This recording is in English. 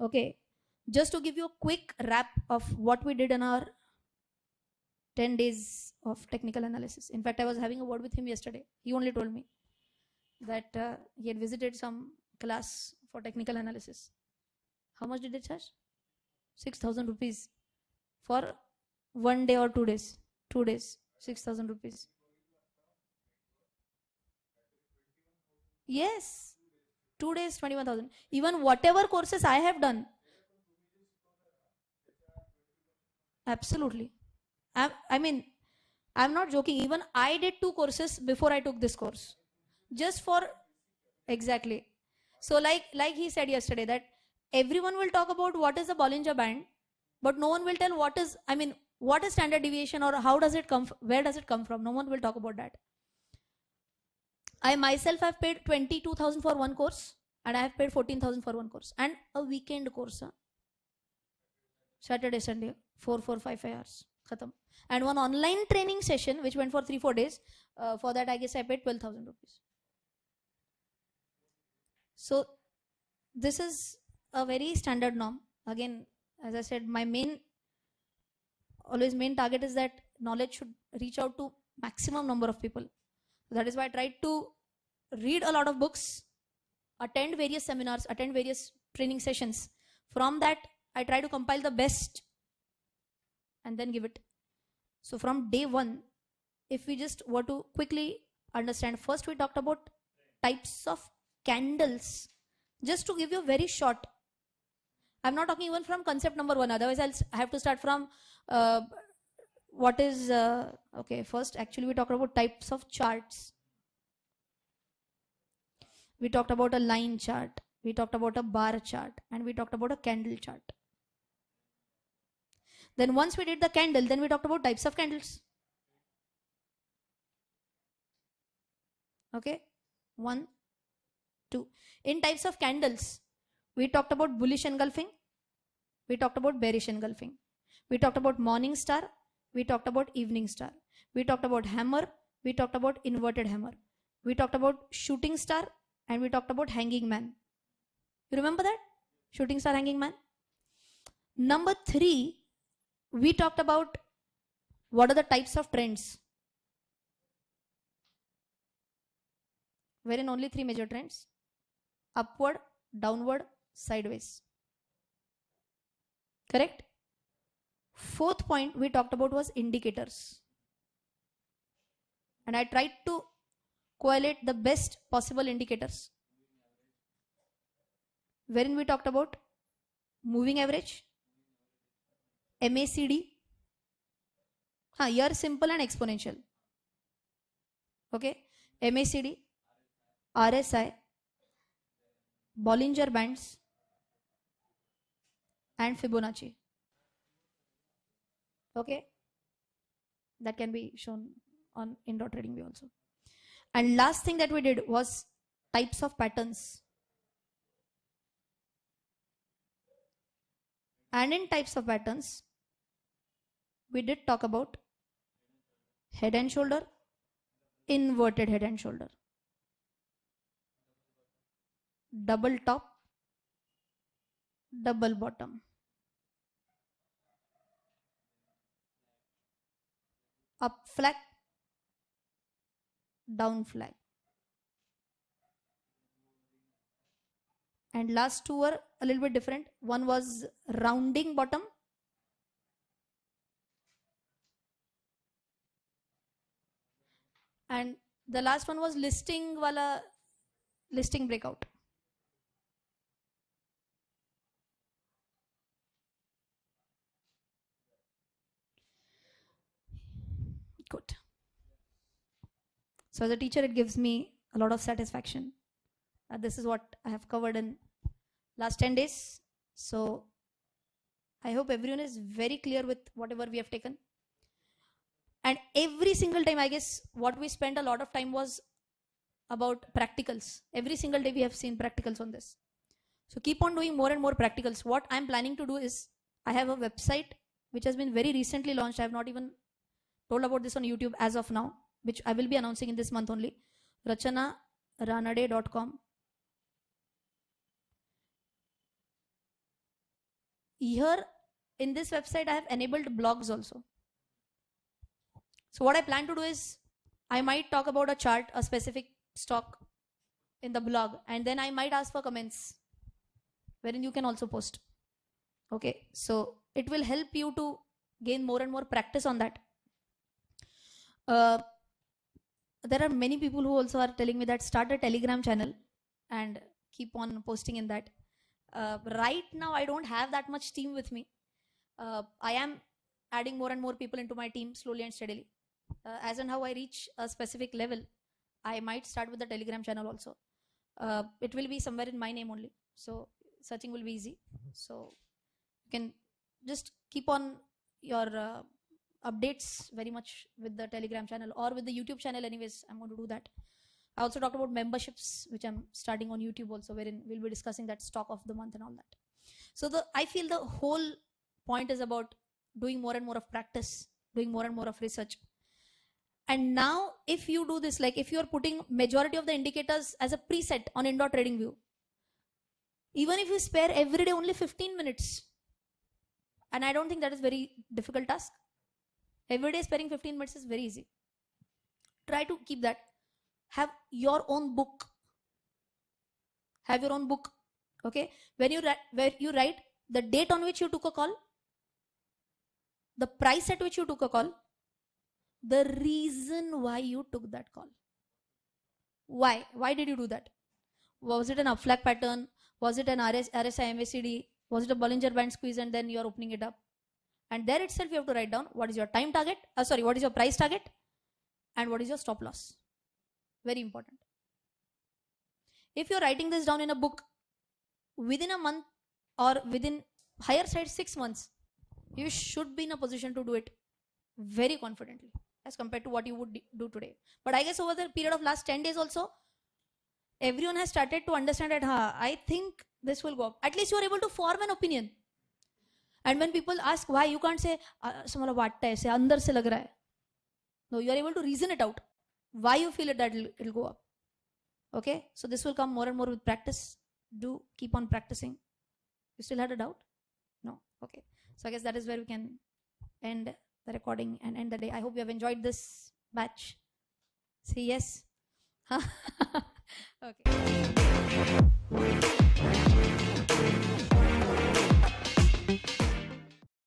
Okay, just to give you a quick wrap of what we did in our 10 days of technical analysis. In fact, I was having a word with him yesterday. He only told me that uh, he had visited some class for technical analysis. How much did they charge? 6,000 rupees for one day or two days. Two days, 6,000 rupees. Yes, two days 21000 even whatever courses i have done absolutely i i mean i'm not joking even i did two courses before i took this course just for exactly so like like he said yesterday that everyone will talk about what is the bollinger band but no one will tell what is i mean what is standard deviation or how does it come where does it come from no one will talk about that I myself have paid 22,000 for one course and I have paid 14,000 for one course and a weekend course. Huh? Saturday, Sunday, 4, 4, 5, 5 hours. Khatam. And one online training session which went for 3, 4 days. Uh, for that, I guess I paid 12,000 rupees. So, this is a very standard norm. Again, as I said, my main, always main target is that knowledge should reach out to maximum number of people that is why i tried to read a lot of books attend various seminars attend various training sessions from that i try to compile the best and then give it so from day one if we just were to quickly understand first we talked about types of candles just to give you very short i'm not talking even from concept number one otherwise i'll have to start from uh, what is uh, okay first actually we talked about types of charts we talked about a line chart we talked about a bar chart and we talked about a candle chart then once we did the candle then we talked about types of candles okay one two in types of candles we talked about bullish engulfing we talked about bearish engulfing we talked about morning star we talked about evening star we talked about hammer we talked about inverted hammer we talked about shooting star and we talked about hanging man you remember that shooting star hanging man number 3 we talked about what are the types of trends wherein only three major trends upward downward sideways correct Fourth point we talked about was indicators. And I tried to correlate the best possible indicators. Wherein we talked about moving average, MACD, huh, here simple and exponential. Okay, MACD, RSI, Bollinger Bands and Fibonacci. Okay. That can be shown on in dot trading view also. And last thing that we did was types of patterns. And in types of patterns, we did talk about head and shoulder, inverted head and shoulder, double top, double bottom. up flag down flag and last two were a little bit different one was rounding bottom and the last one was listing wala listing breakout So as a teacher, it gives me a lot of satisfaction. Uh, this is what I have covered in last 10 days. So I hope everyone is very clear with whatever we have taken. And every single time, I guess what we spent a lot of time was about practicals. Every single day we have seen practicals on this. So keep on doing more and more practicals. What I'm planning to do is I have a website which has been very recently launched. I have not even told about this on YouTube as of now which I will be announcing in this month only. rachanaranade.com. Here in this website, I have enabled blogs also. So, what I plan to do is I might talk about a chart, a specific stock in the blog, and then I might ask for comments wherein you can also post. Okay, so it will help you to gain more and more practice on that. Uh, there are many people who also are telling me that start a telegram channel and keep on posting in that uh, right now i don't have that much team with me uh, i am adding more and more people into my team slowly and steadily uh, as and how i reach a specific level i might start with the telegram channel also uh, it will be somewhere in my name only so searching will be easy mm-hmm. so you can just keep on your uh, updates very much with the Telegram channel or with the YouTube channel. Anyways, I'm going to do that. I also talked about memberships, which I'm starting on YouTube also, wherein we'll be discussing that stock of the month and all that. So the I feel the whole point is about doing more and more of practice, doing more and more of research. And now, if you do this, like if you are putting majority of the indicators as a preset on Indoor Trading View, even if you spare every day only 15 minutes, and I don't think that is very difficult task every day sparing 15 minutes is very easy try to keep that have your own book have your own book okay when you where you write the date on which you took a call the price at which you took a call the reason why you took that call why why did you do that was it an up flag pattern was it an RS, rsi MACD? was it a bollinger band squeeze and then you are opening it up and there itself you have to write down what is your time target uh, sorry what is your price target and what is your stop loss very important if you're writing this down in a book within a month or within higher side 6 months you should be in a position to do it very confidently as compared to what you would do today but i guess over the period of last 10 days also everyone has started to understand that ha, i think this will go up at least you are able to form an opinion and when people ask why, you can't say, ah, Samala vatta what? andar se lag raha hai. No, you are able to reason it out. Why you feel it that it'll, go up. Okay, so this will come more and more with practice. Do keep on practicing. You still had a doubt? No. Okay. So I guess that is where we can end the recording and end the day. I hope you have enjoyed this batch. See yes. okay.